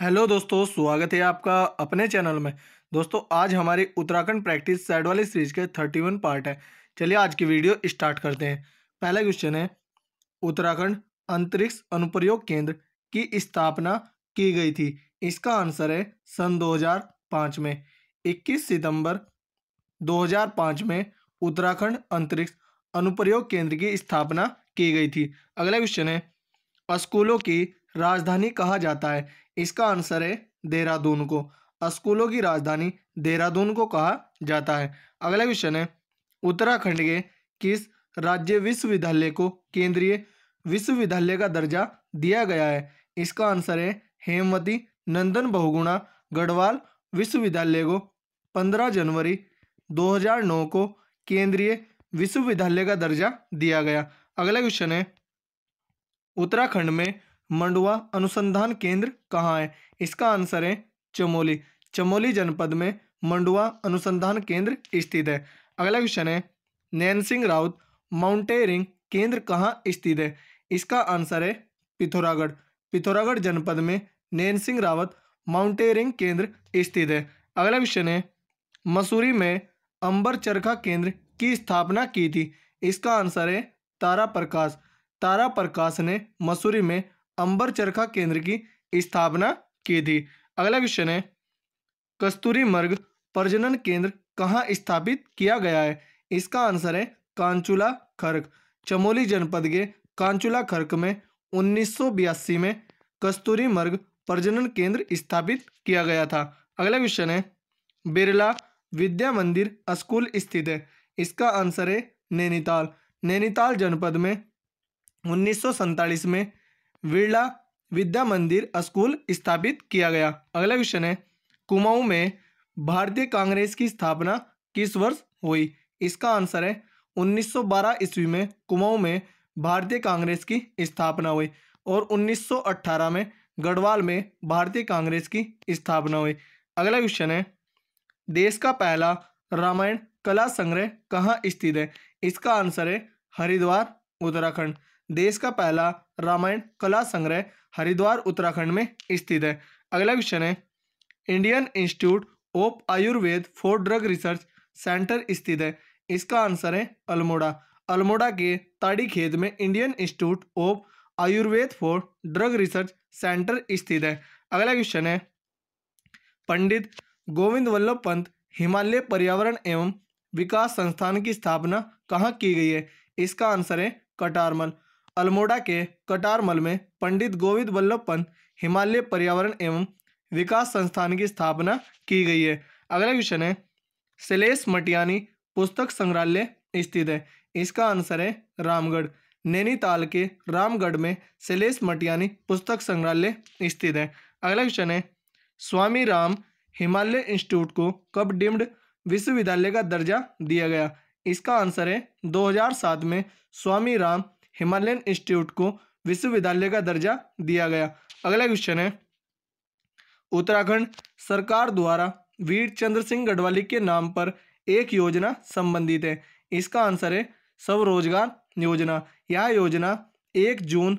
hello दोस्तों स्वागत है आपका अपने चैनल में दोस्तों आज हमारी उत्तराखंड प्रैक्टिस साइड वाली सीरीज के थर्टी वन पार्ट है चलिए आज की वीडियो स्टार्ट करते हैं पहला क्वेश्चन है उत्तराखंड अंतरिक्ष अनुप्रयोग केंद्र की स्थापना की गई थी इसका आंसर है सन 2005 में 21 सितंबर 2005 में उत्तराखंड अंतरिक्ष अनुप्रयोग केंद्र की स्थापना की गई थी अगला क्वेश्चन है स्कूलों की राजधानी कहा जाता है इसका आंसर है देहरादून को स्कूलों की राजधानी देहरादून को कहा जाता है अगला क्वेश्चन है उत्तराखंड के किस राज्य विश्वविद्यालय को केंद्रीय विश्वविद्यालय का दर्जा दिया गया है इसका आंसर है हेमवती नंदन बहुगुणा गढ़वाल विश्वविद्यालय को 15 जनवरी 2009 को केंद्रीय विश्वविद्यालय का दर्जा दिया गया अगला क्वेश्चन है उत्तराखंड में मंडुआ अनुसंधान केंद्र कहाँ है इसका आंसर है चमोली चमोली जनपद में मंडुआ अनुसंधान केंद्र स्थित है अगला क्वेश्चन है नैन सिंह राउत माउंटेरिंग केंद्र कहाँ स्थित है इसका आंसर है पिथौरागढ़ पिथौरागढ़ जनपद में नैन सिंह रावत माउंटेरिंग केंद्र स्थित है अगला क्वेश्चन है मसूरी में अंबर चरखा केंद्र की स्थापना की थी इसका आंसर है तारा प्रकाश तारा प्रकाश ने मसूरी में अंबर चरखा केंद्र की स्थापना की थी अगला क्वेश्चन है कस्तूरी मर्ग प्रजनन केंद्र कहाँ स्थापित किया गया है इसका आंसर है कांचुला खर्क चमोली जनपद के कांचुला खर्क में उन्नीस में कस्तूरी मर्ग प्रजनन केंद्र स्थापित किया गया था अगला क्वेश्चन है बिरला विद्या मंदिर स्कूल स्थित है इसका आंसर है नैनीताल नैनीताल जनपद में उन्नीस में बिरला विद्या मंदिर स्कूल स्थापित किया गया अगला क्वेश्चन है कुमाऊं में भारतीय कांग्रेस की स्थापना किस वर्ष हुई इसका आंसर है 1912 ईस्वी में कुमाऊं में भारतीय कांग्रेस की स्थापना हुई और 1918 में गढ़वाल में भारतीय कांग्रेस की स्थापना हुई अगला क्वेश्चन है देश का पहला रामायण कला संग्रह कहाँ स्थित है इसका आंसर है हरिद्वार उत्तराखंड देश का पहला रामायण कला संग्रह हरिद्वार उत्तराखंड में स्थित है अगला क्वेश्चन है Indian institute of Ayurveda for drug research centre स्थित है इसका आंसर है अल्मोड़ा अल्मोड़ा के ताड़ी खेत में Indian institute of Ayurveda for drug research centre स्थित है अगला क्वेश्चन है पंडित गोविंद वल्लभ पंत हिमालय पर्यावरण एवं विकास संस्थान की स्थापना कहाँ की गई है इसका आंसर है कटारमल अल्मोड़ा के कटारमल में पंडित गोविंद वल्लभ पंत हिमालय पर्यावरण एवं विकास संस्थान की स्थापना की गई है अगला क्वेश्चन है शैलेश मटियानी पुस्तक संग्रहालय स्थित है इसका आंसर है रामगढ़ नैनीताल के रामगढ़ में शैलेश मटियानी पुस्तक संग्रहालय स्थित है अगला क्वेश्चन है स्वामी राम हिमालय इंस्टीट्यूट को कब डिम्ड विश्वविद्यालय का दर्जा दिया गया इसका आंसर है 2007 में स्वामी राम हिमालयन इंस्टीट्यूट को विश्वविद्यालय का दर्जा दिया गया अगला क्वेश्चन है उत्तराखंड सरकार द्वारा वीर चंद्र सिंह गढ़वाली के नाम पर एक योजना संबंधित है इसका आंसर है स्वरोजगार योजना यह योजना एक जून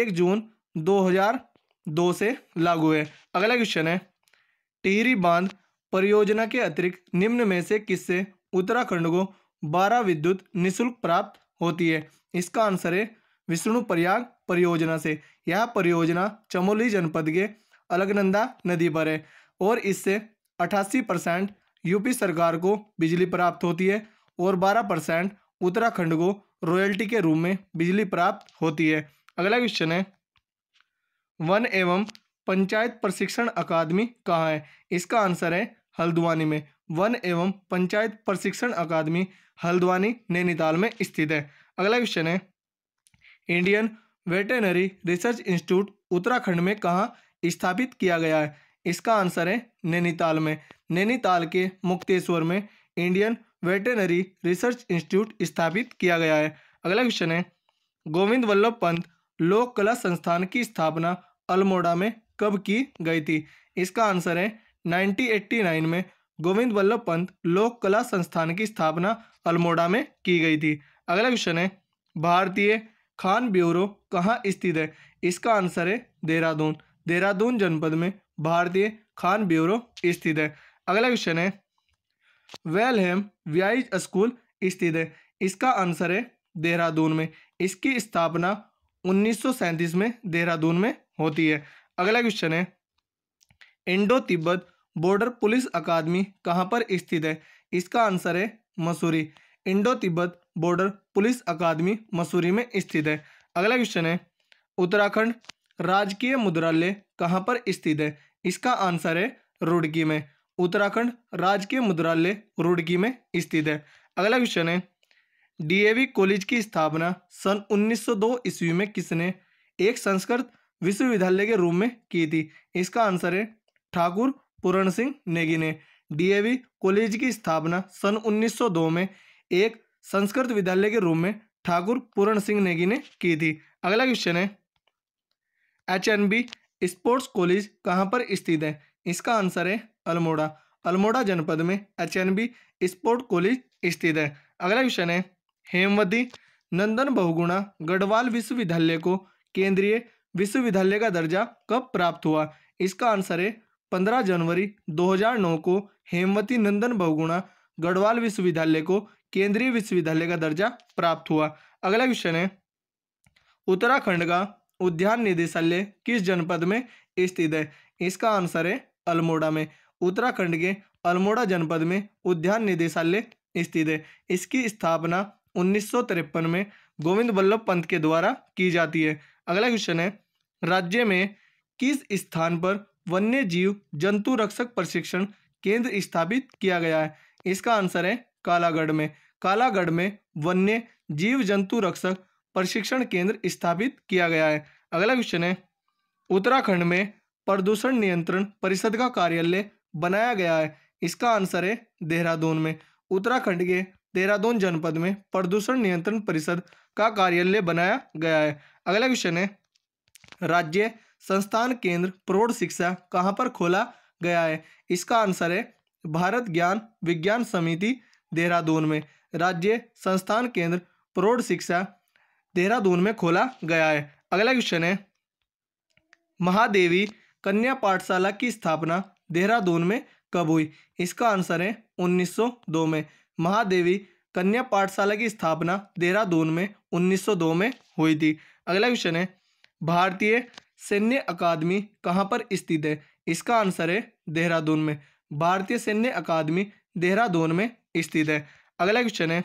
एक जून 2002 से लागू है अगला क्वेश्चन है टिहरी बांध परियोजना के अतिरिक्त निम्न में से किससे उत्तराखंड को 12 विद्युत निशुल्क प्राप्त होती है इसका आंसर है विष्णु प्रयाग परियोजना से यह परियोजना चमोली जनपद के अलगनंदा नदी पर है और इससे अठासी परसेंट यूपी सरकार को बिजली प्राप्त होती है और बारह परसेंट उत्तराखंड को रॉयल्टी के रूप में बिजली प्राप्त होती है अगला क्वेश्चन है वन एवं पंचायत प्रशिक्षण अकादमी कहाँ है इसका आंसर है हल्द्वानी में वन एवं पंचायत प्रशिक्षण अकादमी हल्द्वानी नैनीताल में स्थित है अगला क्वेश्चन है Indian veterinary research institute Uttarakhand में कहाँ स्थापित किया गया है इसका आंसर है नैनीताल में नैनीताल के मुक्तेश्वर में इंडियन वेटेनरी रिसर्च इंस्टीट्यूट स्थापित किया गया है अगला क्वेश्चन है गोविंद वल्लभ पंत लोक कला संस्थान की स्थापना अल्मोड़ा में कब की गई थी इसका आंसर है 1989 में गोविंद वल्लभ पंत लोक कला संस्थान की स्थापना अल्मोड़ा में की गई थी अगला क्वेश्चन है भारतीय खान ब्यूरो कहाँ स्थित है इसका आंसर है देहरादून देहरादून जनपद में भारतीय खान ब्यूरो स्थित है अगला क्वेश्चन है वेलहेम व्याइज स्कूल स्थित है इसका आंसर है देहरादून में इसकी स्थापना उन्नीस में देहरादून में होती है अगला क्वेश्चन है इंडो तिब्बत बॉर्डर पुलिस अकादमी कहाँ पर स्थित है इसका आंसर है Mussoorie indo Tibet border police अकादमी मसूरी में स्थित है अगला क्वेश्चन है उत्तराखंड राजकीय मुद्रालय कहाँ पर स्थित है इसका आंसर है रुड़की में उत्तराखंड राजकीय मुद्रालय रुड़की में स्थित है अगला क्वेश्चन है डीएवी कॉलेज की स्थापना सन उन्नीस ईस्वी में किसने एक संस्कृत विश्वविद्यालय के रूप में की थी इसका आंसर है ठाकुर पूरण सिंह नेगी ने डीएवी कॉलेज की स्थापना सन 1902 में एक संस्कृत विद्यालय के रूम में ठाकुर पूरण सिंह नेगी ने की थी अगला क्वेश्चन है H N B sports college कहाँ पर स्थित है इसका आंसर है अल्मोड़ा अल्मोड़ा जनपद में H N B sport college स्थित है अगला क्वेश्चन है हेमवती नंदन बहुगुणा गढ़वाल विश्वविद्यालय को केंद्रीय विश्वविद्यालय का दर्जा कब प्राप्त हुआ इसका आंसर है पंद्रह जनवरी 2009 को हेमवती नंदन बहुगुणा गढ़वाल विश्वविद्यालय को केंद्रीय विश्वविद्यालय का दर्जा प्राप्त हुआ अगला क्वेश्चन है उत्तराखंड का उद्यान निदेशालय किस जनपद में स्थित है इसका आंसर है अल्मोड़ा में उत्तराखंड के अल्मोड़ा जनपद में उद्यान निदेशालय स्थित है इसकी स्थापना उन्नीस में गोविंद वल्लभ पंत के द्वारा की जाती है अगला क्वेश्चन है राज्य में किस स्थान पर वन्य जीव जंतु रक्षक प्रशिक्षण केंद्र स्थापित किया गया है इसका आंसर है कालागढ़ में कालागढ़ में वन्य जीव जंतु रक्षक प्रशिक्षण केंद्र स्थापित किया गया है अगला क्वेश्चन है उत्तराखंड में प्रदूषण नियंत्रण परिषद का कार्यालय बनाया गया है इसका आंसर है देहरादून में उत्तराखंड के देहरादून जनपद में प्रदूषण नियंत्रण परिषद का कार्यालय बनाया गया है अगला क्वेश्चन है राज्य संस्थान केंद्र प्रौढ़ शिक्षा कहाँ पर खोला गया है इसका आंसर है भारत ज्ञान विज्ञान समिति देहरादून में राज्य संस्थान केंद्र प्रौढ़ शिक्षा देहरादून में खोला गया है अगला क्वेश्चन है महादेवी कन्या पाठशाला की स्थापना देहरादून में कब हुई इसका आंसर है 1902 में महादेवी कन्या पाठशाला की स्थापना देहरादून में 1902 में हुई थी अगला क्वेश्चन है भारतीय सैन्य अकादमी कहाँ पर स्थित है इसका आंसर है देहरादून में भारतीय सैन्य अकादमी देहरादून में स्थित है अगला क्वेश्चन है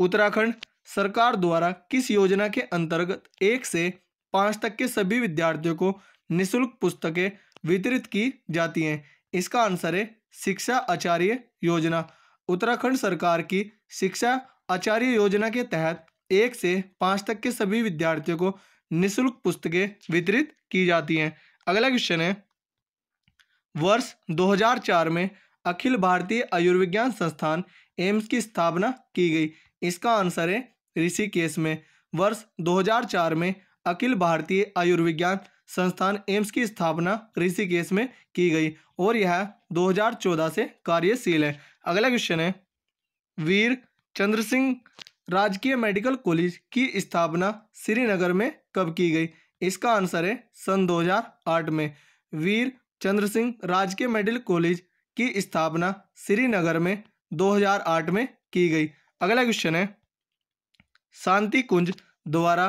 उत्तराखंड सरकार द्वारा किस योजना के अंतर्गत एक से पाँच तक के सभी विद्यार्थियों को निःशुल्क पुस्तकें वितरित की जाती हैं इसका आंसर है शिक्षा आचार्य योजना उत्तराखंड सरकार की शिक्षा आचार्य योजना के तहत एक से पाँच तक के सभी विद्यार्थियों को निःशुल्क पुस्तकें वितरित की जाती हैं अगला क्वेश्चन है वर्ष 2004 में अखिल भारतीय आयुर्विज्ञान संस्थान एम्स की स्थापना की गई इसका आंसर है ऋषिकेश में वर्ष 2004 में अखिल भारतीय आयुर्विज्ञान संस्थान एम्स की स्थापना ऋषिकेश में की गई और यह 2014 से कार्यशील है अगला क्वेश्चन है वीर चंद्र सिंह राजकीय मेडिकल कॉलेज की स्थापना श्रीनगर में कब की गई इसका आंसर है सन 2008 में वीर चंद्र सिंह राजकीय मेडिकल कॉलेज की स्थापना श्रीनगर में 2008 में की गई अगला क्वेश्चन है शांति कुंज द्वारा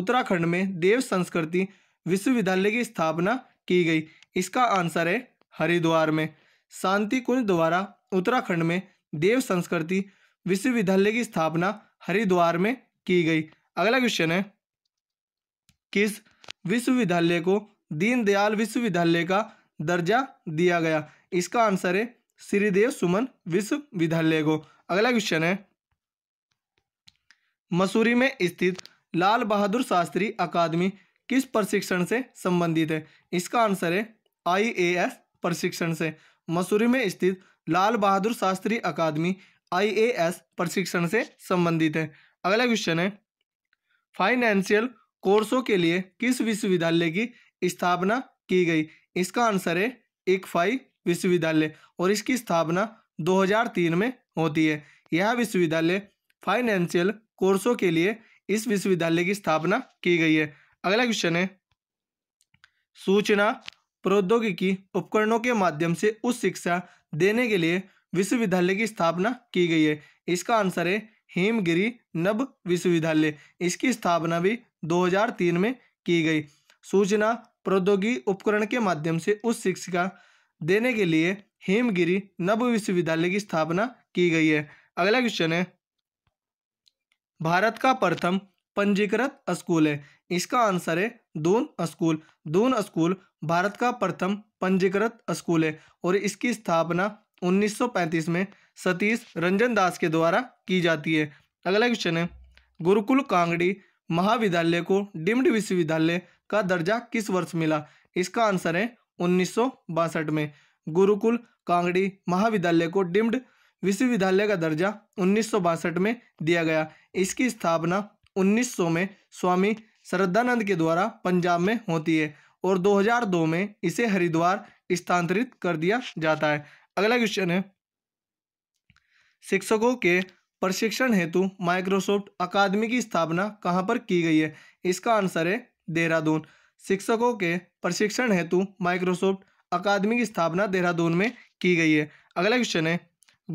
उत्तराखंड में देव संस्कृति विश्वविद्यालय की स्थापना की गई इसका आंसर है हरिद्वार में शांति कुंज द्वारा उत्तराखंड में देव संस्कृति विश्वविद्यालय की स्थापना हरिद्वार में की गई अगला क्वेश्चन है किस विश्वविद्यालय को दीनदयाल विश्वविद्यालय का दर्जा दिया गया इसका आंसर है श्रीदेव सुमन विश्वविद्यालय को अगला क्वेश्चन है मसूरी में स्थित लाल बहादुर शास्त्री अकादमी किस प्रशिक्षण से संबंधित है इसका आंसर है आईएएस प्रशिक्षण से मसूरी में स्थित लाल बहादुर शास्त्री अकादमी आईएएस प्रशिक्षण से संबंधित है अगला क्वेश्चन है फाइनेंशियल कोर्सों के लिए किस विश्वविद्यालय की स्थापना की गई इसका आंसर है एक फाइव विश्वविद्यालय और इसकी स्थापना 2003 में होती है यह विश्वविद्यालय फाइनेंशियल कोर्सों के लिए इस विश्वविद्यालय की स्थापना की गई है अगला क्वेश्चन है सूचना प्रौद्योगिकी उपकरणों के माध्यम से उच्च शिक्षा देने के लिए विश्वविद्यालय की स्थापना की गई है इसका आंसर है हेमगिरी नव विश्वविद्यालय इसकी स्थापना भी 2003 में की गई सूचना प्रौद्योगिकी उपकरण के माध्यम से उच्च शिक्षा देने के लिए हेमगिरी नव विश्वविद्यालय की स्थापना की गई है अगला क्वेश्चन है भारत का प्रथम पंजीकृत स्कूल है इसका आंसर है दून स्कूल दून स्कूल भारत का प्रथम पंजीकृत स्कूल है और इसकी स्थापना 1935 में सतीश रंजन दास के द्वारा की जाती है अगला क्वेश्चन है गुरुकुल कांगड़ी महाविद्यालय को डिम्ड विश्वविद्यालय का दर्जा किस वर्ष मिला इसका आंसर है उन्नीस में गुरुकुल कांगड़ी महाविद्यालय को डिम्ड विश्वविद्यालय का दर्जा उन्नीस में दिया गया इसकी स्थापना 1900 में स्वामी श्रद्धानंद के द्वारा पंजाब में होती है और 2002 में इसे हरिद्वार स्थानांतरित कर दिया जाता है अगला क्वेश्चन है शिक्षकों के प्रशिक्षण हेतु माइक्रोसॉफ्ट अकादमी की स्थापना कहां पर की गई है इसका आंसर है देहरादून शिक्षकों के प्रशिक्षण हेतु माइक्रोसॉफ्ट अकादमी की स्थापना देहरादून में की गई है अगला क्वेश्चन है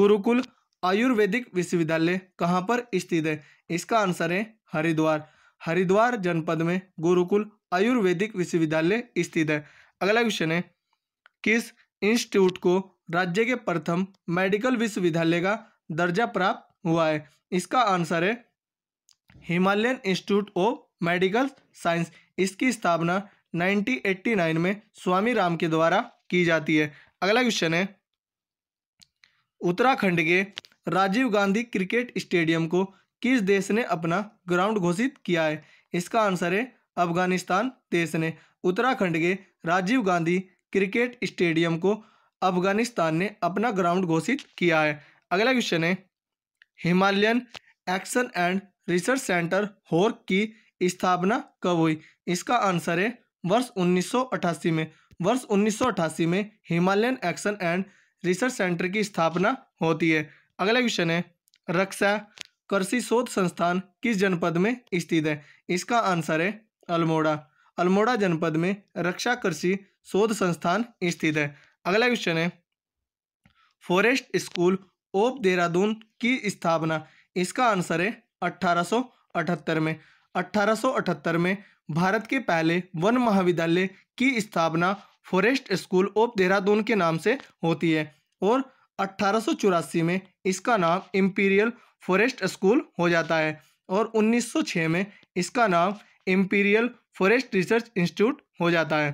गुरुकुल आयुर्वेदिक विश्वविद्यालय कहाँ पर स्थित है इसका आंसर है हरिद्वार हरिद्वार जनपद में गुरुकुल आयुर्वेदिक विश्वविद्यालय स्थित है अगला क्वेश्चन है किस इंस्टीट्यूट को राज्य के प्रथम मेडिकल विश्वविद्यालय का दर्जा प्राप्त हुआ है इसका आंसर है Himalayan institute of medical science इसकी स्थापना 1989 में स्वामी राम के द्वारा की जाती है अगला क्वेश्चन है उत्तराखंड के राजीव गांधी क्रिकेट स्टेडियम को किस देश ने अपना ग्राउंड घोषित किया है इसका आंसर है अफगानिस्तान देश ने उत्तराखंड के राजीव गांधी क्रिकेट स्टेडियम को अफगानिस्तान ने अपना ग्राउंड घोषित किया है अगला क्वेश्चन है Himalayan action and research centre होर की स्थापना कब हुई इसका आंसर है वर्ष 1988 में वर्ष 1988 में Himalayan action and research centre की स्थापना होती है अगला क्वेश्चन है रक्षा कृषि शोध संस्थान किस जनपद में स्थित है इसका आंसर है अल्मोड़ा अल्मोड़ा जनपद में रक्षा कृषि शोध संस्थान स्थित है अगला क्वेश्चन है फॉरेस्ट स्कूल ऑफ देहरादून की स्थापना इसका आंसर है अठारह में 1878 में भारत के पहले वन महाविद्यालय की स्थापना फॉरेस्ट स्कूल ऑफ देहरादून के नाम से होती है और अट्ठारह में इसका नाम इम्पीरियल फॉरेस्ट स्कूल हो जाता है और 1906 में इसका नाम इम्पीरियल फॉरेस्ट रिसर्च इंस्टीट्यूट हो जाता है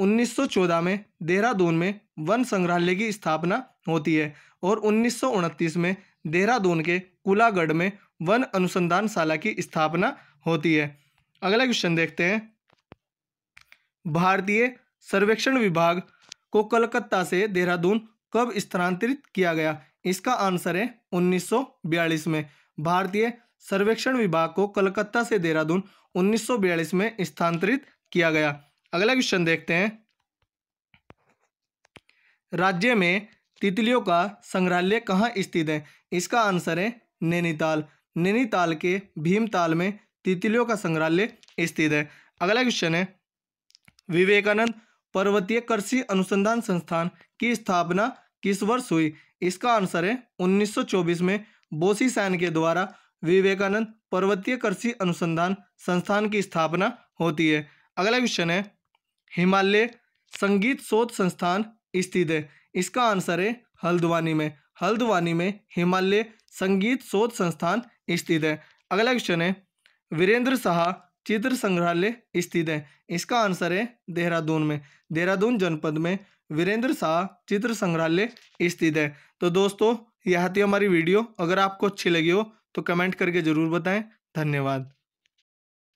1914 में देहरादून में वन संग्रहालय की स्थापना होती है और उन्नीस में देहरादून के कुलागढ़ में वन अनुसंधान शाला की स्थापना होती है अगला क्वेश्चन देखते हैं भारतीय सर्वेक्षण विभाग को कलकत्ता से देहरादून कब स्थानांतरित किया गया इसका आंसर है 1942 में भारतीय सर्वेक्षण विभाग को कलकत्ता से देहरादून 1942 में स्थानांतरित किया गया अगला क्वेश्चन देखते हैं राज्य में तितलियों का संग्रहालय कहाँ स्थित है इसका आंसर है नैनीताल नैनीताल के भीमताल में तितलियों का संग्रहालय स्थित है अगला क्वेश्चन है विवेकानंद पर्वतीय कृषि अनुसंधान संस्थान की स्थापना किस वर्ष हुई इसका आंसर है 1924 में बोसी सैन के द्वारा विवेकानंद पर्वतीय कृषि अनुसंधान संस्थान की स्थापना होती है अगला क्वेश्चन है हिमालय संगीत शोध संस्थान स्थित है इसका आंसर है हल्द्वानी में हल्द्वानी में हिमालय संगीत शोध संस्थान स्थित है अगला क्वेश्चन है वीरेंद्र शाह चित्र संग्रहालय स्थित है इसका आंसर है देहरादून में देहरादून जनपद में वीरेंद्र शाह चित्र संग्रहालय स्थित है तो दोस्तों यह थी हमारी वीडियो अगर आपको अच्छी लगी हो तो कमेंट करके ज़रूर बताएं धन्यवाद